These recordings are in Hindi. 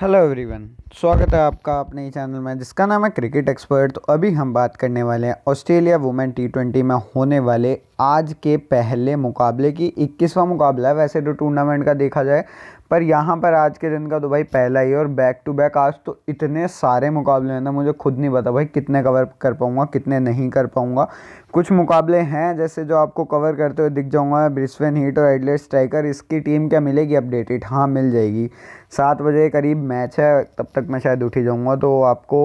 हेलो एवरीवन स्वागत है आपका अपने ही चैनल में जिसका नाम है क्रिकेट एक्सपर्ट तो अभी हम बात करने वाले हैं ऑस्ट्रेलिया वुमेन टी ट्वेंटी में होने वाले आज के पहले मुकाबले की इक्कीसवां मुकाबला है वैसे तो टूर्नामेंट का देखा जाए पर यहाँ पर आज के दिन का तो भाई पहला ही और बैक टू बैक आज तो इतने सारे मुकाबले हैं ना मुझे खुद नहीं पता भाई कितने कवर कर पाऊँगा कितने नहीं कर पाऊँगा कुछ मुकाबले हैं जैसे जो आपको कवर करते हुए दिख जाऊँगा ब्रिस्बेन हीट और एडलेट स्ट्राइकर इसकी टीम क्या मिलेगी अपडेटेड हाँ मिल जाएगी सात बजे करीब मैच है तब तक मैं शायद उठ ही जाऊँगा तो आपको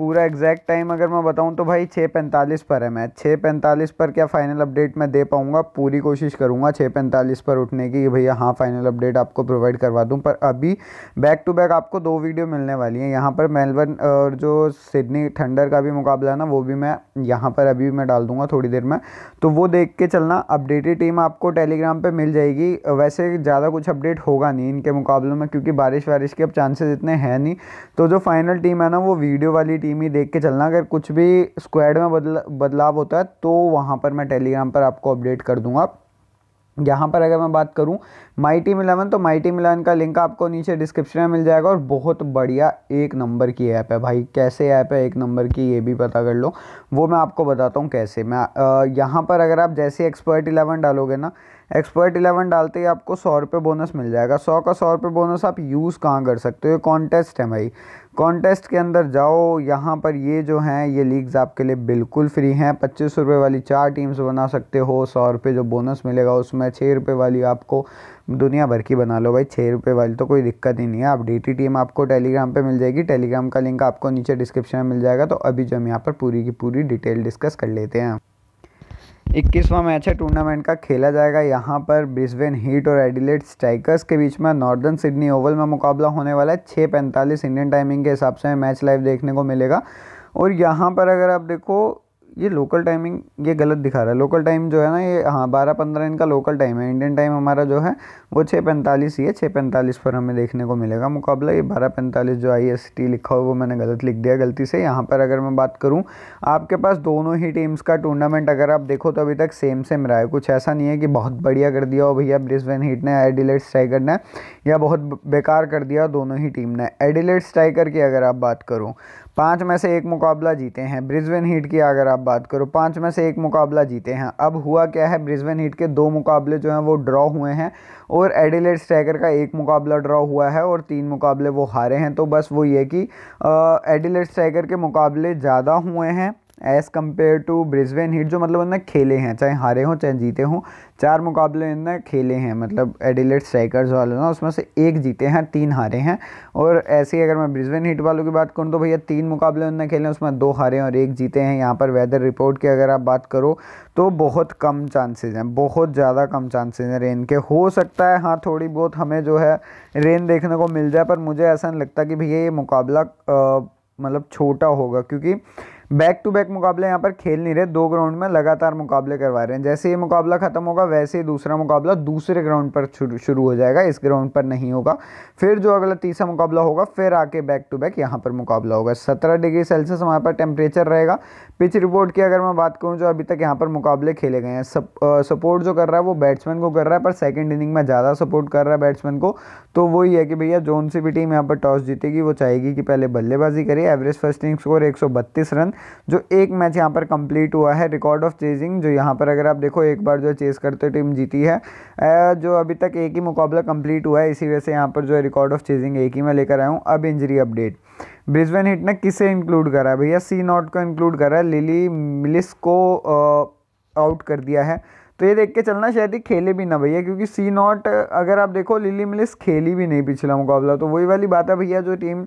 पूरा एग्जैक्ट टाइम अगर मैं बताऊं तो भाई छः पैंतालीस पर है मैं छः पैंतालीस पर क्या फ़ाइनल अपडेट मैं दे पाऊंगा पूरी कोशिश करूंगा छः पैंतालीस पर उठने की भैया हाँ फ़ाइनल अपडेट आपको प्रोवाइड करवा दूं पर अभी बैक टू बैक आपको दो वीडियो मिलने वाली हैं यहाँ पर मेलबर्न और जो सिडनी थंडर का भी मुकाबला है ना वो भी मैं यहाँ पर अभी मैं डाल दूँगा थोड़ी देर में तो वो देख के चलना अपडेटेड टीम आपको टेलीग्राम पर मिल जाएगी वैसे ज़्यादा कुछ अपडेट होगा नहीं इनके मुकाबलों में क्योंकि बारिश वारिश के अब चांसेज इतने हैं नहीं तो जो फाइनल टीम है ना वो वीडियो वाली टीम टीम ही देख के चलना अगर कुछ भी स्क्वाड में बदल बदलाव होता है तो वहाँ पर मैं टेलीग्राम पर आपको अपडेट कर दूँगा यहाँ पर अगर मैं बात करूँ माई टीम इलेवन तो माई टीम इलेवन का लिंक आपको नीचे डिस्क्रिप्शन में मिल जाएगा और बहुत बढ़िया एक नंबर की ऐप है भाई कैसे ऐप है एक नंबर की ये भी पता कर लो वो मैं आपको बताता हूँ कैसे मैं यहाँ पर अगर आप जैसे एक्सपर्ट इलेवन डालोगे ना एक्सपर्ट इलेवन डालते ही आपको सौ रुपये बोनस मिल जाएगा सौ का सौ रुपये बोनस आप यूज़ कहाँ कर सकते हो ये कॉन्टेस्ट है भाई कॉन्टेस्ट के अंदर जाओ यहाँ पर ये जो हैं ये लीग्स आपके लिए बिल्कुल फ्री हैं पच्चीस रुपये वाली चार टीम्स बना सकते हो सौ रुपये जो बोनस मिलेगा उसमें छः रुपये वाली आपको दुनिया भर की बना लो भाई छः रुपये वाली तो कोई दिक्कत ही नहीं है आप डी टी टीम आपको टेलीग्राम पे मिल जाएगी टेलीग्राम का लिंक आपको नीचे डिस्क्रिप्शन में मिल जाएगा तो अभी जो हम यहाँ पर पूरी की पूरी डिटेल डिस्कस कर लेते हैं इक्कीसवां मैच है टूर्नामेंट का खेला जाएगा यहाँ पर ब्रिस्बेन हीट और एडिलेट स्ट्राइकर्स के बीच में नॉर्दर्न सिडनी ओवल में मुकाबला होने वाला है छः पैंतालीस इंडियन टाइमिंग के हिसाब से मैच लाइव देखने को मिलेगा और यहाँ पर अगर आप देखो ये लोकल टाइमिंग ये गलत दिखा रहा है लोकल टाइम जो है ना ये हाँ बारह पंद्रह इनका लोकल टाइम है इंडियन टाइम हमारा जो है वो छः पैंतालीस ही है छः पैंतालीस पर हमें देखने को मिलेगा मुकाबला ये बारह पैंतालीस जो आई एस टी लिखा हो वो मैंने गलत लिख दिया गलती से यहाँ पर अगर मैं बात करूँ आपके पास दोनों ही टीम्स का टूर्नामेंट अगर आप देखो तो अभी तक सेम सेम रहा है कुछ ऐसा नहीं है कि बहुत बढ़िया कर दिया हो भैया ब्रिस्बेन हीट ने एडिलेट स्ट्राइकर ने या बहुत बेकार कर दिया दोनों ही टीम ने एडिलेट स्ट्राइकर की अगर आप बात करूँ पाँच में से एक मुकाबला जीते हैं ब्रिस्बेन हीट की अगर आप बात करो पाँच में से एक मुकाबला जीते हैं अब हुआ क्या है ब्रिस्बेन हीट के दो मुकाबले जो हैं वो ड्रॉ हुए हैं और एडिलेड स्ट्रैकर का एक मुकाबला ड्रॉ हुआ है और तीन मुकाबले वो हारे हैं तो बस वो ये कि एडिलेड स्ट्रैकर के मुकाबले ज़्यादा हुए हैं as compare to Brisbane Heat जो मतलब उन्होंने खेले हैं चाहे हारे हों चाहे जीते हों चार मुकाबले इन्होंने खेले हैं मतलब एडिलेट स्ट्राइकर्स वालों ने उसमें से एक जीते हैं तीन हारे हैं और ऐसे ही अगर मैं ब्रिजवेन हीट वालों की बात करूँ तो भैया तीन मुकाबले उन्होंने खेले हैं उसमें दो हारे हैं और एक जीते हैं यहाँ पर वेदर रिपोर्ट की अगर आप बात करो तो बहुत कम चांसेज हैं बहुत ज़्यादा कम चांसेज हैं रेन के हो सकता है हाँ थोड़ी बहुत हमें जो है रेन देखने को मिल जाए पर मुझे ऐसा नहीं लगता कि भैया ये मुकाबला मतलब छोटा होगा क्योंकि बैक टू बैक मुकाबले यहाँ पर खेल नहीं रहे दो ग्राउंड में लगातार मुकाबले करवा रहे हैं जैसे ये मुकाबला ख़त्म होगा वैसे ही दूसरा मुकाबला दूसरे ग्राउंड पर शुरू हो जाएगा इस ग्राउंड पर नहीं होगा फिर जो अगला तीसरा मुकाबला होगा फिर आके बैक टू बैक यहाँ पर मुकाबला होगा सत्रह डिग्री सेल्सियस हमारे पास टेम्परेचर रहेगा पिच रिपोर्ट की अगर मैं बात करूँ जो अभी तक यहाँ पर मुकाबले खेले गए हैं सपोर्ट जो कर रहा है वो बैट्समैन को कर रहा है पर सेकेंड इनिंग में ज़्यादा सपोर्ट कर रहा है बैट्समैन को तो वही है कि भैया जोन सी भी टीम यहाँ पर टॉस जीतेगी वो चाहेगी कि पहले बल्लेबाजी करे एवरेज फर्स्ट इनिंग स्कोर एक रन जो एक मैच यहाँ पर कंप्लीट हुआ है रिकॉर्ड ऑफ चेजिंग जो यहाँ पर अगर आप देखो एक बार जो चेस करते टीम जीती है जो अभी तक एक ही मुकाबला कंप्लीट हुआ है इसी वजह से यहाँ पर जो है रिकॉर्ड ऑफ चेजिंग एक ही मैं लेकर आया हूँ अब इंजरी अपडेट ब्रिजवेन हिट ने किसे इंक्लूड करा है भैया सी नॉट को इंक्लूड करा है लिली मिलिस को आउट कर दिया है तो ये देख के चलना शायद ही खेले भी ना भैया क्योंकि सी नॉट अगर आप देखो लिली मिलिस खेली भी नहीं पिछला मुकाबला तो वही वाली बात है भैया जो टीम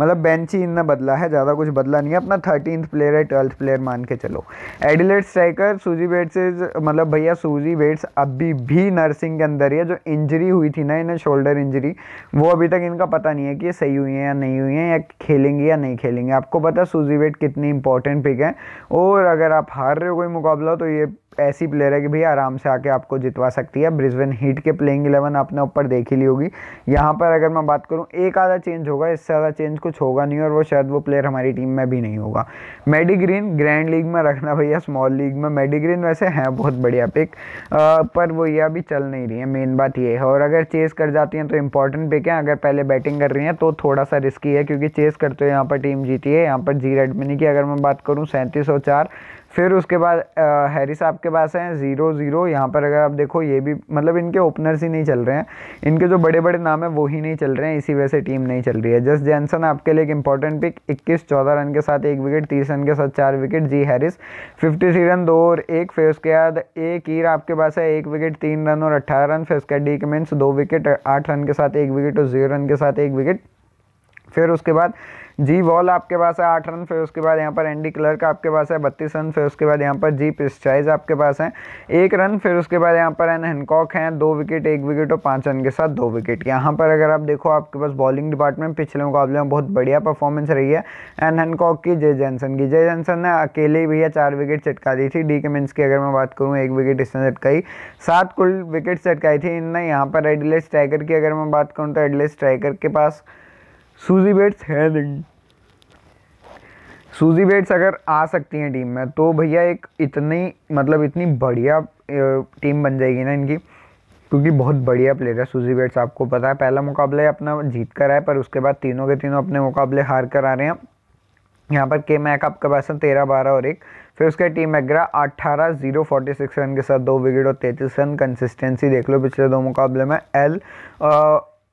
मतलब बेंच ही इतना बदला है ज़्यादा कुछ बदला नहीं है अपना थर्टीन प्लेयर है ट्वेल्थ प्लेयर मान के चलो एडिलेट स्ट्राइकर सूजी बेट्स मतलब भैया सूजी बेट्स अभी भी नर्सिंग के अंदर ही है जो इंजरी हुई थी ना इन्हें शोल्डर इंजरी वो अभी तक इनका पता नहीं है कि ये सही हुई है या नहीं हुई है या खेलेंगे या नहीं खेलेंगे आपको पता सूजी बेट कितनी इंपॉर्टेंट पिक है और अगर आप हार रहे हो कोई मुकाबला तो ये ऐसी प्लेयर है कि भाई आराम से आके आपको जितवा सकती है ब्रिस्बेन हीट के प्लेइंग इलेवन आपने ऊपर देख ही ली होगी यहाँ पर अगर मैं बात करूँ एक आधा चेंज होगा इससे ज़्यादा चेंज कुछ होगा नहीं और वो शायद वो प्लेयर हमारी टीम में भी नहीं होगा मेडी ग्रीन ग्रैंड लीग में रखना भैया स्मॉल लीग में मेडी ग्रीन वैसे हैं बहुत बढ़िया पिक पर वो ये अभी चल नहीं रही है मेन बात ये है और अगर चेस कर जाती हैं तो इंपॉर्टेंट पिक है अगर पहले बैटिंग कर रही हैं तो थोड़ा सा रिस्की है क्योंकि चेस करते हुए यहाँ पर टीम जीती है यहाँ पर जी रेडमिनी की अगर मैं बात करूँ सैंतीस फिर उसके बाद हैरिस आपके पास हैं ज़ीरो ज़ीरो यहाँ पर अगर आप देखो ये भी मतलब इनके ओपनर्स ही नहीं चल रहे हैं इनके जो बड़े बड़े नाम हैं वो ही नहीं चल रहे हैं इसी वजह से टीम नहीं चल रही है जस्ट जैनसन आपके लिए एक इंपॉर्टेंट पिक इक्कीस चौदह रन के साथ एक विकेट तीस रन के साथ चार wicket G Harris fifty three run दो और एक फिर उसके बाद ए कीर आपके पास है एक विकेट तीन रन और अट्ठारह रन फिर उसके बाद डी कमेंट्स दो विकेट आठ रन के साथ एक विकेट और जीरो रन के साथ एक विकेट फिर उसके बाद जी वॉल आपके पास है आठ रन फिर उसके बाद यहाँ पर एंडी क्लर्क आपके पास है बत्तीस रन फिर उसके बाद यहाँ पर जी पिस्चाइज आपके पास है एक रन फिर उसके बाद यहाँ पर एन हैनकॉक हैं दो विकेट एक विकेट और पाँच रन के साथ दो विकेट यहाँ पर अगर आप देखो आपके पास बॉलिंग डिपार्टमेंट पिछले मुकाबले में बहुत बढ़िया परफॉर्मेंस रही है एन हैनकॉक की जय जैनसन की जय जैनसन ने अकेले भैया चार विकेट चटका दी थी डी मिन्स की अगर मैं बात करूँ एक विकेट इसने चटकाई सात कुल विकेट चटकाई थी इनने यहाँ पर एडलेस ट्राइकर की अगर मैं बात करूँ तो एडलेस स्ट्राइकर के पास सूजी बेट्स है नहीं सूजी बेट्स अगर आ सकती हैं टीम में तो भैया एक इतनी मतलब इतनी बढ़िया टीम बन जाएगी ना इनकी क्योंकि बहुत बढ़िया प्लेयर है सूजी बेट्स आपको पता है पहला मुकाबला अपना जीत कर आए पर उसके बाद तीनों के तीनों अपने मुकाबले हार कर आ रहे हैं यहाँ पर के मैक आपका पास है तेरह बारह और एक फिर उसके टीम एग्रा अट्ठारह जीरो फोर्टी सिक्स रन के साथ दो विकेट और तैंतीस रन कंसिस्टेंसी देख लो पिछले दो मुकाबले में एल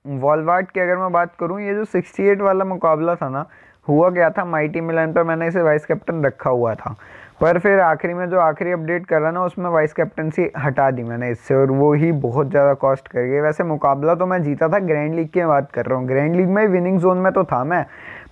वॉलवार्ट की अगर मैं बात करूँ ये जो 68 वाला मुकाबला था ना हुआ क्या था माइटी मिलन पर मैंने इसे वाइस कैप्टन रखा हुआ था पर फिर आखिरी में जो आखिरी अपडेट कर रहा ना उसमें वाइस कैप्टनसी हटा दी मैंने इससे और वो ही बहुत ज़्यादा कॉस्ट कर गई वैसे मुकाबला तो मैं जीता था ग्रैंड लीग की बात कर रहा हूँ ग्रैंड लीग में विनिंग जोन में तो था मैं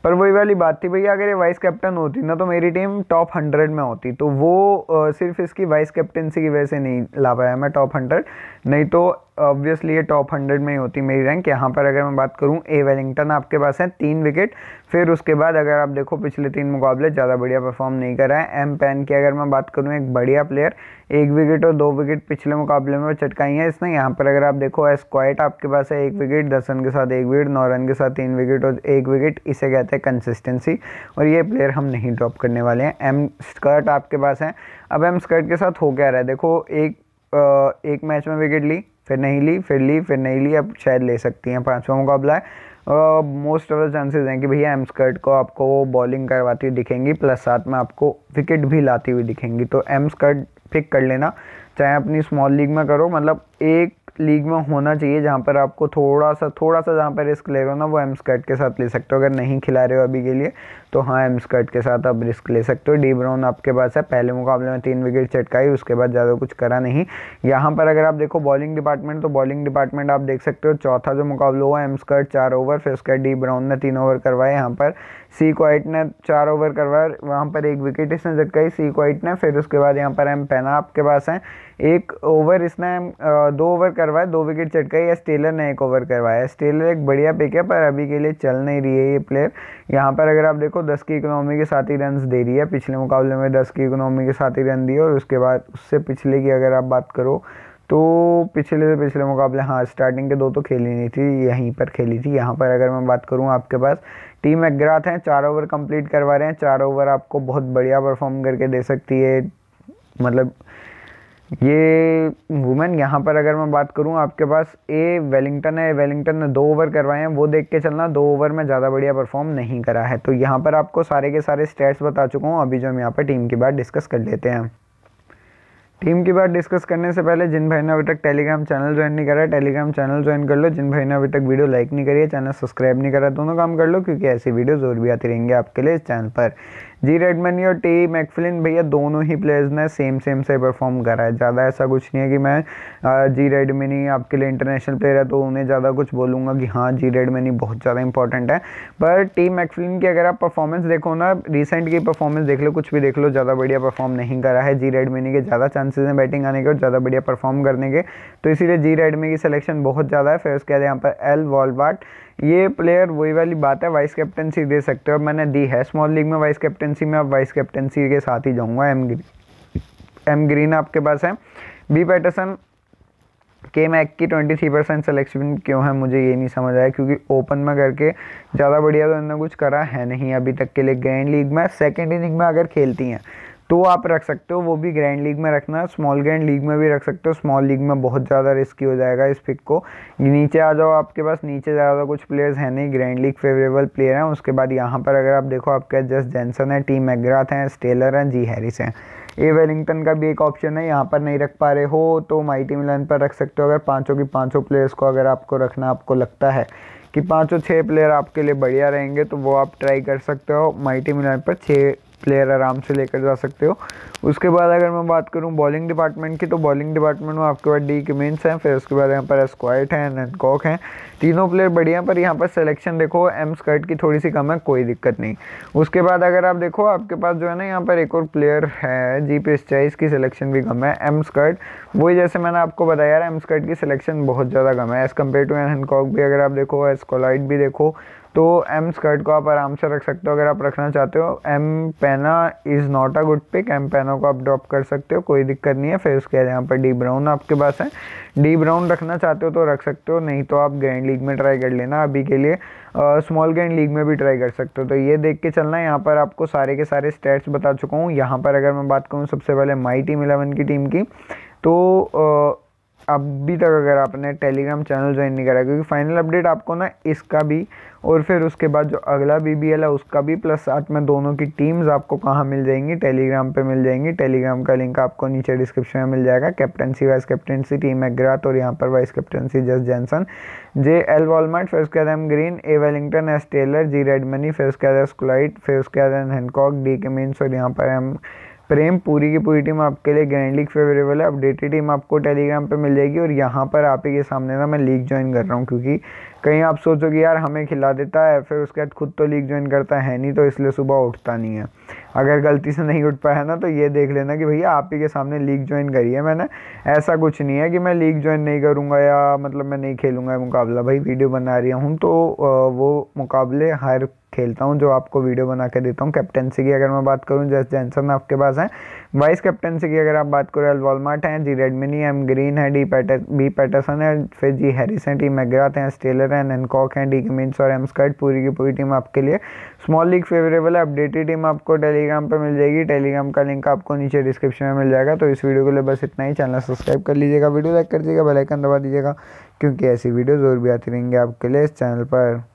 पर वही वाली बात थी भैया अगर ये वाइस कैप्टन होती ना तो मेरी टीम टॉप हंड्रेड में होती तो वो सिर्फ इसकी वाइस कैप्टनसी की वजह से नहीं ला पाया मैं टॉप हंड्रेड नहीं तो ऑब्वियसली ये टॉप हंड्रेड में ही होती मेरी रैंक यहाँ पर अगर मैं बात करूँ ए वेलिंगटन आपके पास है तीन विकेट फिर उसके बाद अगर आप देखो पिछले तीन मुकाबले ज़्यादा बढ़िया परफॉर्म नहीं करा है एम पेन की अगर मैं बात करूँ एक बढ़िया प्लेयर एक विकेट और दो विकेट पिछले मुकाबले में चटकाई है इसने यहाँ पर अगर आप देखो एसक्वाइट आपके पास है एक विकेट दस रन के साथ एक विकेट नौ रन के साथ तीन विकेट और एक विकेट इसे कहते हैं कंसिस्टेंसी और ये प्लेयर हम नहीं ड्रॉप करने वाले हैं एम स्कर्ट आपके पास है अब एम स्कर्ट के साथ हो क्या रहा है देखो एक एक मैच में विकेट ली फिर नहीं ली फिर ली फिर नहीं ली अब शायद ले सकती हैं पाँचवा मुकाबला है मोस्ट ऑफ द चांसेस हैं कि भैया एम स्कर्ट को आपको वो बॉलिंग करवाती हुई दिखेंगी प्लस साथ में आपको विकेट भी लाती हुई दिखेंगी तो एम स्कर्ट पिक कर लेना चाहे अपनी स्मॉल लीग में करो मतलब एक लीग में होना चाहिए जहाँ पर आपको थोड़ा सा थोड़ा सा जहाँ पर रिस्क ले रहे हो ना वो एम स्कर्ट के साथ ले सकते हो अगर नहीं खिला रहे हो अभी के लिए तो हाँ एम स्कर्ट के साथ आप रिस्क ले सकते हो डी ब्राउन आपके पास है पहले मुकाबले में तीन विकेट चटकाई उसके बाद ज़्यादा कुछ करा नहीं यहाँ पर अगर आप देखो बॉलिंग डिपार्टमेंट तो बॉलिंग डिपार्टमेंट आप देख सकते हो चौथा जो मुकाबला हुआ एम स्कर्ट चार ओवर फिर उसके डी ब्राउन ने तीन ओवर करवाए यहाँ पर सी क्वाइट ने चार ओवर करवाया वहाँ पर एक विकेट इसने चटकाई सी क्वाइट ने फिर उसके बाद यहाँ पर एम पैना आपके पास है एक ओवर इसने दो ओवर करवाया दो विकेट चटकाई एस टेलर ने एक ओवर करवाया एस टेलर एक बढ़िया पिक है पर अभी के लिए चल नहीं रही है ये प्लेयर यहाँ पर अगर आप देखो दस की इकोनॉमी के साथ ही रन दे रही है पिछले मुकाबले में दस की इकोनॉमी के साथ ही रन दिए और उसके बाद उससे पिछले की अगर आप बात करो तो पिछले से पिछले मुकाबले हाँ स्टार्टिंग के दो तो खेली नहीं थी यहीं पर खेली थी यहाँ पर अगर मैं बात करूँ आपके पास टीम एग्राथ हैं चार ओवर कंप्लीट करवा रहे हैं चार ओवर आपको बहुत बढ़िया परफॉर्म करके दे सकती है मतलब ये वुमेन यहाँ पर अगर मैं बात करूँ आपके पास ए वेलिंगटन है वेलिंगटन ने दो ओवर करवाए हैं वो देख के चलना दो ओवर में ज़्यादा बढ़िया परफॉर्म नहीं करा है तो यहाँ पर आपको सारे के सारे स्टेट्स बता चुका हूँ अभी जो हम यहाँ पर टीम की बात डिस्कस कर लेते हैं टीम की बात डिस्कस करने से पहले जिन भाई ने अभी तक टेलीग्राम चैनल ज्वाइन नहीं करा टेलीग्राम चैनल ज्वाइन कर लो जिन भाई ने अभी तक वीडियो लाइक नहीं करी है चैनल सब्सक्राइब नहीं करा दोनों काम कर लो क्योंकि ऐसी वीडियोज़ और भी आती रहेंगे आपके लिए इस चैनल पर जी रेडमैन और टी मैकफिलिन भैया दोनों ही प्लेयर्स ने सेम सेम से परफॉर्म करा है ज़्यादा ऐसा कुछ नहीं है कि मैं जी रेडमिनी आपके लिए इंटरनेशनल प्लेयर है तो उन्हें ज़्यादा कुछ बोलूँगा कि हाँ जी रेडमैन बहुत ज़्यादा इंपॉर्टेंट है पर टी मैकफिलिन की अगर आप परफॉर्मेंस देखो ना रिसेंट की परफॉर्मेंस देख लो कुछ भी देख लो ज़्यादा बढ़िया परफॉर्म नहीं करा है जी रेडमिनी के ज़्यादा चांसेज हैं बैटिंग आने के और ज़्यादा बढ़िया परफॉर्म करने के तो इसीलिए जी रेडमी की सिलेक्शन बहुत ज़्यादा है फिर उसके बाद यहाँ पर एल वॉलवाट ये प्लेयर वही वाली बात है वाइस कैप्टनसी दे सकते हो मैंने दी है स्मॉल लीग में वाइस कैप्टनसी में अब वाइस कैप्टनसी के साथ ही जाऊँगा एम ग्रीन एम ग्रीन आपके पास है बी पैटरसन के मैक की ट्वेंटी थ्री परसेंट सेलेक्शन क्यों है मुझे ये नहीं समझ आया क्योंकि ओपन में करके ज़्यादा बढ़िया तो इन्होंने कुछ करा है नहीं अभी तक के लिए ग्रैंड लीग में सेकेंड इनिंग में अगर खेलती हैं तो आप रख सकते हो वो भी ग्रैंड लीग में रखना स्मॉल ग्रैंड लीग में भी रख सकते हो स्मॉल लीग में बहुत ज़्यादा रिस्की हो जाएगा इस पिक को नीचे आ जाओ आपके पास नीचे ज़्यादा कुछ प्लेयर्स हैं नहीं ग्रैंड लीग फेवरेबल प्लेयर हैं उसके बाद यहाँ पर अगर आप देखो आपके जस्ट जेंसन है टीम एग्राथ हैं स्टेलर हैं जी हैरिस हैं ए वेलिंगटन का भी एक ऑप्शन है यहाँ पर नहीं रख पा रहे हो तो माइटी मिलन पर रख सकते हो अगर पाँचों की पाँचों प्लेयर्स को अगर आपको रखना आपको लगता है कि पाँचों छः प्लेयर आपके लिए बढ़िया रहेंगे तो वो आप ट्राई कर सकते हो माइटी मिलन पर छः प्लेयर आराम से लेकर जा सकते हो उसके बाद अगर मैं बात करूँ बॉलिंग डिपार्टमेंट की तो बॉलिंग डिपार्टमेंट में आपके पास डी कमेंस हैं फिर उसके बाद यहाँ पर एस्क्वाइट हैं नैनकॉक हैं तीनों प्लेयर बढ़िया पर यहाँ पर सिलेक्शन देखो एम स्कर्ट की थोड़ी सी कम है कोई दिक्कत नहीं उसके बाद अगर आप देखो आपके पास जो है ना यहाँ पर एक और प्लेयर है जी पी की सिलेक्शन भी कम है एम स्कर्ट वही जैसे मैंने आपको बताया एम स्कर्ट की सिलेक्शन बहुत ज़्यादा कम है as compare to N Hancock भी अगर आप देखो एस्कोलाइट भी देखो तो एम स्कर्ट को आप आराम से रख सकते हो अगर आप रखना चाहते हो M Pena is not a good pick M Pena को आप ड्रॉप कर सकते हो कोई दिक्कत नहीं है फिर उसके बाद यहाँ पर डी ब्राउन आपके पास है डी ब्राउन रखना चाहते हो तो रख सकते हो नहीं तो आप ग्रैंड लीग में ट्राई कर लेना अभी के लिए स्मॉल ग्रैंड लीग में भी ट्राई कर सकते हो तो ये देख के चलना है यहाँ पर आपको सारे के सारे स्टेट्स बता चुका हूँ यहाँ पर अगर मैं बात करूँ सबसे पहले माई टीम इलेवन की टीम की तो अभी तक अगर आपने टेलीग्राम चैनल ज्वाइन नहीं करा क्योंकि फाइनल अपडेट आपको ना इसका भी और फिर उसके बाद जो अगला बी बी एल है उसका भी प्लस साथ में दोनों की टीम्स आपको कहाँ मिल जाएंगी टेलीग्राम पे मिल जाएंगी टेलीग्राम का लिंक आपको नीचे डिस्क्रिप्शन में मिल जाएगा captaincy vice captaincy Tim McGrath और यहाँ पर vice captaincy Jess Jansen J L Walmart फिर उसके बाद M Green A Wellington S Taylor G Redmayne फिर उसके बाद स्कुलाइट फिर उसके बाद Hancock Hancock D Cummins यहाँ पर एम प्रेम पूरी की पूरी टीम आपके लिए ग्रैंड लीग फेवरेबल है अपडेटेड टीम आपको टेलीग्राम पे मिल जाएगी और यहाँ पर आप ही के सामने ना मैं लीग ज्वाइन कर रहा हूँ क्योंकि कहीं आप सोचोगे यार हमें खिला देता है फिर उसके बाद खुद तो लीग ज्वाइन करता है नहीं तो इसलिए सुबह उठता नहीं है अगर गलती से नहीं उठ पाया ना तो ये देख लेना कि भैया आप ही के सामने लीग ज्वाइन करी है मैंने ऐसा कुछ नहीं है कि मैं लीग ज्वाइन नहीं करूँगा या मतलब मैं नहीं खेलूँगा मुकाबला भाई वीडियो बना रही हूँ तो वो मुकाबले हर खेलता हूँ जो आपको वीडियो बना के देता हूँ कैप्टनसी की अगर मैं बात करूँ जैस जैनसन आपके पास है वाइस कैप्टनसी की अगर आप बात करो एल वॉलमार्ट हैं जी रेडमिनी एम ग्रीन है डी पैटर बी पैटरसन है फिर जी हैरिस हैं टी मैग्राथ हैं स्टेलर हैं ननकॉक हैं डी कमिन्स और एम स्कर्ट पूरी की पूरी टीम आपके लिए स्मॉल लीग फेवरेबल है अपडेटेड टीम आपको टेलीग्राम पर मिल जाएगी टेलीग्राम का लिंक आपको नीचे डिस्क्रिप्शन में मिल जाएगा तो इस वीडियो के लिए बस इतना ही चैनल सब्सक्राइब कर लीजिएगा वीडियो लाइक कर दीजिएगा बेलाइकन दबा दीजिएगा क्योंकि ऐसी वीडियोज़ और भी आती रहेंगी आपके लिए इस चैनल पर